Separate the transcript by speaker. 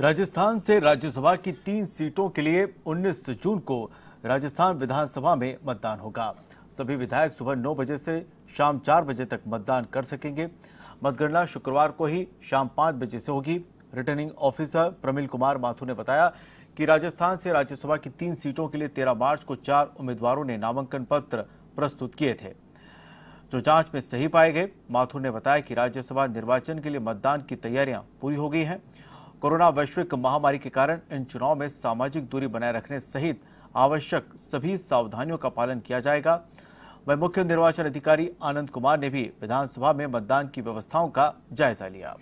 Speaker 1: राजस्थान से राज्यसभा की तीन सीटों के लिए 19 जून को राजस्थान विधानसभा में मतदान होगा सभी विधायक सुबह नौ बजे से शाम चार बजे तक मतदान कर सकेंगे मतगणना शुक्रवार को ही शाम पांच बजे से होगी रिटर्निंग ऑफिसर प्रमिल कुमार माथुर ने बताया कि राजस्थान से राज्यसभा की तीन सीटों के लिए तेरह मार्च को चार उम्मीदवारों ने नामांकन पत्र प्रस्तुत किए थे जो जांच में सही पाए गए माथुर ने बताया कि राज्यसभा निर्वाचन के लिए मतदान की तैयारियां पूरी हो गई हैं कोरोना वैश्विक महामारी के कारण इन चुनाव में सामाजिक दूरी बनाए रखने सहित आवश्यक सभी सावधानियों का पालन किया जाएगा वह मुख्य निर्वाचन अधिकारी आनंद कुमार ने भी विधानसभा में मतदान की व्यवस्थाओं का जायजा लिया